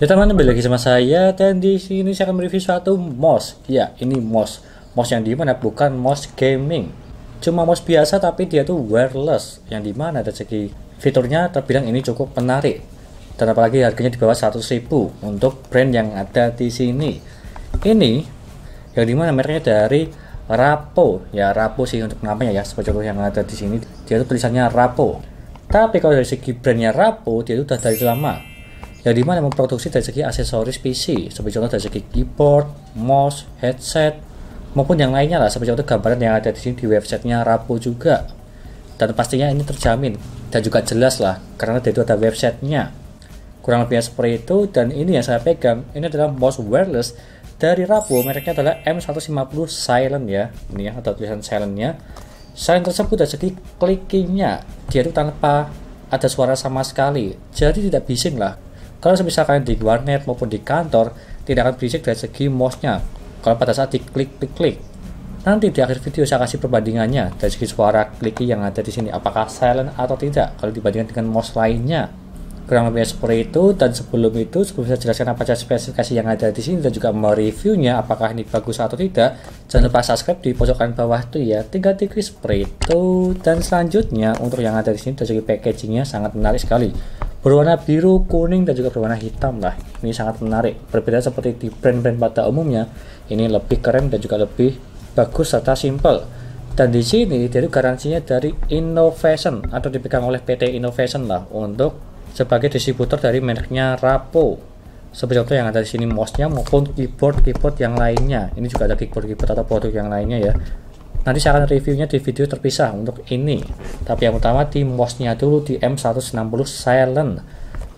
Ya teman balik lagi sama saya dan di sini saya akan mereview suatu MOS. Ya, ini MOS. MOS yang di mana bukan MOS gaming. Cuma MOS biasa tapi dia tuh wireless yang di mana dari segi fiturnya terbilang ini cukup menarik. Dan apalagi harganya di bawah 100.000 untuk brand yang ada di sini. Ini yang di mana mereknya dari Rapo ya Rapo sih untuk namanya ya seperti yang ada di sini dia tuh tulisannya Rapo tapi kalau dari segi brandnya Rapo dia itu udah dari lama yang dimana memproduksi dari segi aksesoris PC seperti contoh dari segi keyboard, mouse, headset maupun yang lainnya lah seperti contoh gambaran yang ada di sini di websitenya Rapo juga dan pastinya ini terjamin dan juga jelas lah karena itu ada websitenya kurang lebih seperti itu dan ini yang saya pegang ini adalah mouse wireless dari Rapo mereknya adalah M150 Silent ya ini ya ada tulisan Silentnya Silent tersebut dari segi clickingnya dia itu tanpa ada suara sama sekali jadi tidak bising lah kalau semisal kalian di warnet maupun di kantor, tidak akan berisik dari segi mouse-nya. Kalau pada saat diklik, klik, klik. Nanti di akhir video saya kasih perbandingannya dari segi suara klik yang ada di sini, apakah silent atau tidak kalau dibandingkan dengan mouse lainnya. Kurang lebih seperti itu dan sebelum itu sebelum saya jelaskan apa saja spesifikasi yang ada di sini dan juga mereviewnya apakah ini bagus atau tidak jangan lupa subscribe di pojokan bawah itu ya tiga diklik seperti itu dan selanjutnya untuk yang ada di sini dari segi packagingnya sangat menarik sekali berwarna biru, kuning, dan juga berwarna hitam lah. Ini sangat menarik. Berbeda seperti di brand-brand pada umumnya, ini lebih keren dan juga lebih bagus serta simple. Dan di sini dari garansinya dari Innovation atau dipegang oleh PT Innovation lah untuk sebagai distributor dari mereknya Rapo seperti contoh yang ada di sini mouse-nya maupun keyboard keyboard yang lainnya ini juga ada keyboard keyboard atau produk yang lainnya ya nanti saya akan reviewnya di video terpisah untuk ini tapi yang utama di mosnya dulu di M160 Silent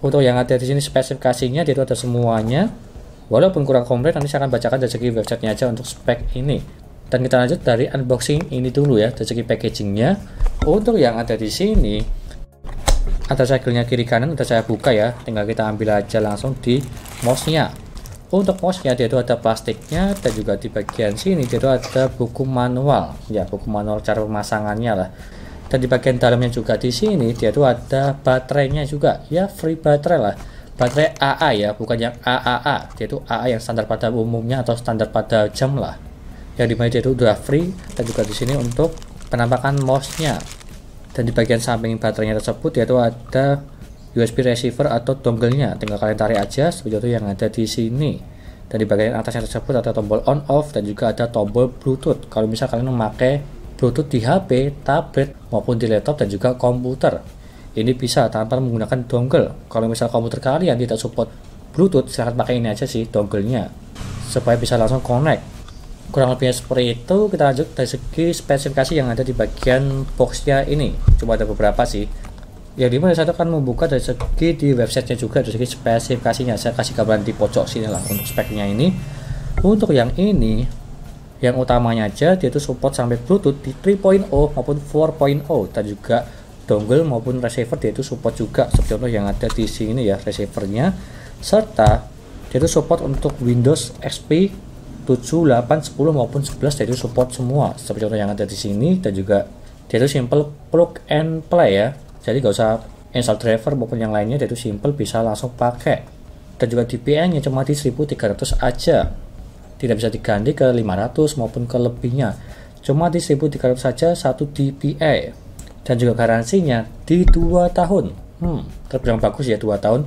untuk yang ada di sini spesifikasinya itu ada semuanya walaupun kurang komplit nanti saya akan bacakan dari segi websitenya aja untuk spek ini dan kita lanjut dari unboxing ini dulu ya dari segi packagingnya untuk yang ada di sini ada segelnya kiri kanan udah saya buka ya tinggal kita ambil aja langsung di mouse-nya untuk mouse nya dia itu ada plastiknya dan juga di bagian sini dia itu ada buku manual ya buku manual cara pemasangannya lah dan di bagian dalamnya juga di sini dia itu ada baterainya juga ya free baterai lah baterai AA ya bukan yang AAA dia itu AA yang standar pada umumnya atau standar pada jam lah yang dimana dia itu udah free dan juga di sini untuk penampakan mouse nya dan di bagian samping baterainya tersebut yaitu ada USB receiver atau dongle-nya. Tinggal kalian tarik aja seperti itu yang ada di sini. Dan di bagian atasnya tersebut ada tombol on off dan juga ada tombol Bluetooth. Kalau misal kalian memakai Bluetooth di HP, tablet maupun di laptop dan juga komputer. Ini bisa tanpa menggunakan dongle. Kalau misal komputer kalian tidak support Bluetooth, silahkan pakai ini aja sih dongle-nya supaya bisa langsung connect. Kurang lebihnya seperti itu. Kita lanjut dari segi spesifikasi yang ada di bagian boxnya ini. Cuma ada beberapa sih ya dimana satu kan membuka dari segi di websitenya juga dari segi spesifikasinya saya kasih gambaran di pojok sini lah untuk speknya ini untuk yang ini yang utamanya aja dia itu support sampai Bluetooth di 3.0 maupun 4.0 dan juga dongle maupun receiver dia itu support juga seperti contoh yang ada di sini ya receivernya serta dia itu support untuk Windows XP 7, 8, 10 maupun 11 dia itu support semua seperti contoh yang ada di sini dan juga dia itu simple plug and play ya jadi nggak usah install driver maupun yang lainnya itu simple bisa langsung pakai dan juga DPN nya cuma di 1300 aja tidak bisa diganti ke 500 maupun ke lebihnya cuma di 1300 saja satu DPA. E. dan juga garansinya di 2 tahun hmm, terbilang bagus ya 2 tahun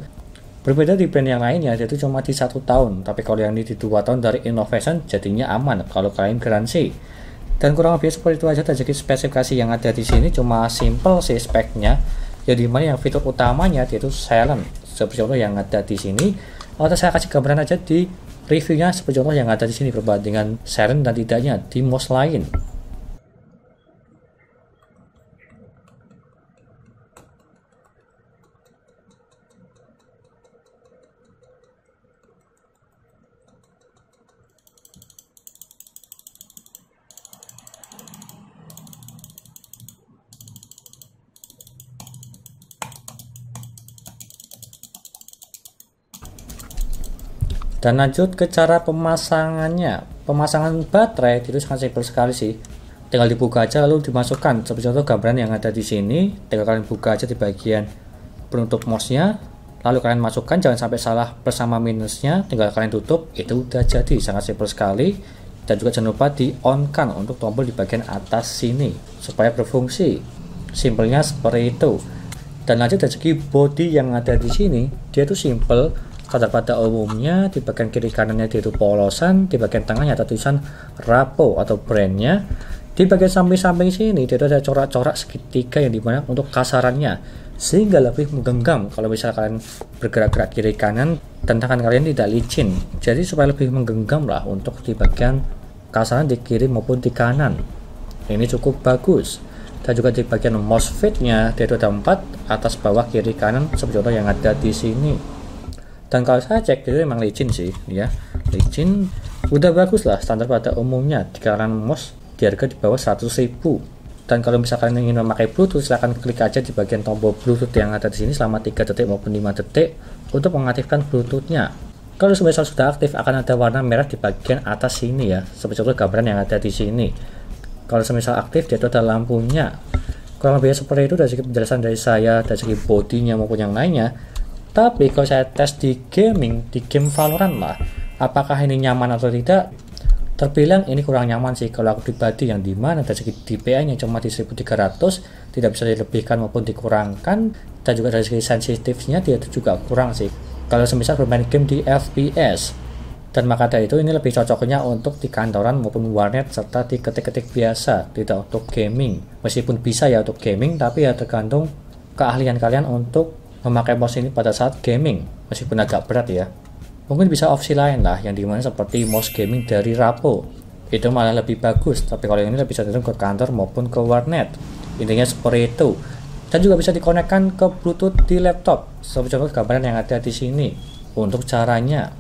berbeda di brand yang lainnya yaitu cuma di satu tahun tapi kalau yang ini di 2 tahun dari Innovation jadinya aman kalau kalian garansi dan kurang lebih seperti itu aja dari spesifikasi yang ada di sini cuma simple sih speknya jadi ya, mana yang fitur utamanya yaitu silent seperti contoh yang ada di sini atau saya kasih gambaran aja di reviewnya seperti contoh yang ada di sini perbandingan silent dan tidaknya di mouse lain dan lanjut ke cara pemasangannya pemasangan baterai itu sangat simpel sekali sih tinggal dibuka aja lalu dimasukkan seperti contoh gambaran yang ada di sini tinggal kalian buka aja di bagian penutup mouse-nya lalu kalian masukkan jangan sampai salah bersama minusnya tinggal kalian tutup itu udah jadi sangat simpel sekali dan juga jangan lupa di on kan untuk tombol di bagian atas sini supaya berfungsi simpelnya seperti itu dan lanjut dari segi body yang ada di sini dia tuh simple kotak pada umumnya, di bagian kiri kanannya itu polosan, di bagian tengahnya ada tulisan rapo atau brandnya. Di bagian samping-samping sini itu ada corak-corak segitiga yang dimana untuk kasarannya sehingga lebih menggenggam kalau misalkan bergerak-gerak kiri kanan dan tangan kalian tidak licin jadi supaya lebih menggenggam lah untuk di bagian kasaran di kiri maupun di kanan ini cukup bagus dan juga di bagian MOSFET-nya dia ada 4 atas bawah kiri kanan seperti contoh yang ada di sini dan kalau saya cek itu memang licin sih ya licin udah bagus lah standar pada umumnya di kalangan MOS di harga di bawah 100 ribu dan kalau misalkan ingin memakai Bluetooth silahkan klik aja di bagian tombol Bluetooth yang ada di sini selama 3 detik maupun 5 detik untuk mengaktifkan Bluetoothnya kalau semisal sudah aktif akan ada warna merah di bagian atas sini ya seperti contoh gambaran yang ada di sini kalau semisal aktif dia itu ada lampunya kurang lebih seperti itu dari segi penjelasan dari saya dari segi bodinya maupun yang lainnya tapi kalau saya tes di gaming di game Valorant lah apakah ini nyaman atau tidak terbilang ini kurang nyaman sih kalau aku pribadi yang dimana dari segi DPI nya cuma di 1300 tidak bisa dilebihkan maupun dikurangkan dan juga dari segi sensitifnya dia itu juga kurang sih kalau semisal bermain game di FPS dan maka dari itu ini lebih cocoknya untuk di kantoran maupun warnet serta di ketik-ketik biasa tidak untuk gaming meskipun bisa ya untuk gaming tapi ya tergantung keahlian kalian untuk memakai mouse ini pada saat gaming, meskipun agak berat ya. Mungkin bisa opsi lain lah, yang dimana seperti mouse gaming dari Rapo. Itu malah lebih bagus, tapi kalau yang ini bisa cenderung ke kantor maupun ke warnet. Intinya seperti itu. Dan juga bisa dikonekkan ke Bluetooth di laptop. Seperti contoh gambaran yang ada di sini. Untuk caranya,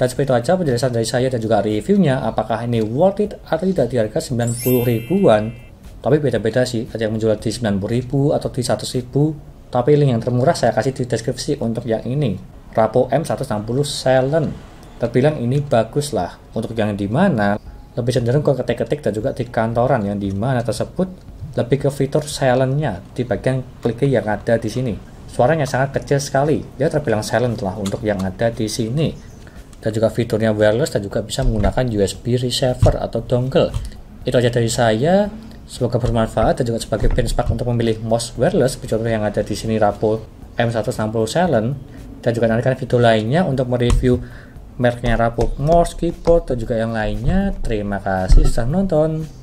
Dan seperti itu aja penjelasan dari saya dan juga reviewnya apakah ini worth it atau tidak di harga 90 ribuan. Tapi beda-beda sih, ada yang menjual di 90 ribu atau di 100 ribu. Tapi link yang termurah saya kasih di deskripsi untuk yang ini. Rapo M160 silent Terbilang ini bagus lah. Untuk yang di mana lebih cenderung ke ketik-ketik dan juga di kantoran yang di mana tersebut lebih ke fitur silentnya di bagian klik yang ada di sini. Suaranya sangat kecil sekali, dia ya, terbilang silent lah untuk yang ada di sini dan juga fiturnya wireless dan juga bisa menggunakan USB receiver atau dongle itu aja dari saya semoga bermanfaat dan juga sebagai benchmark untuk memilih mouse wireless contoh yang ada di sini Rapo M160 Silent dan juga nantikan video lainnya untuk mereview merknya Rapo mouse, keyboard dan juga yang lainnya terima kasih sudah nonton.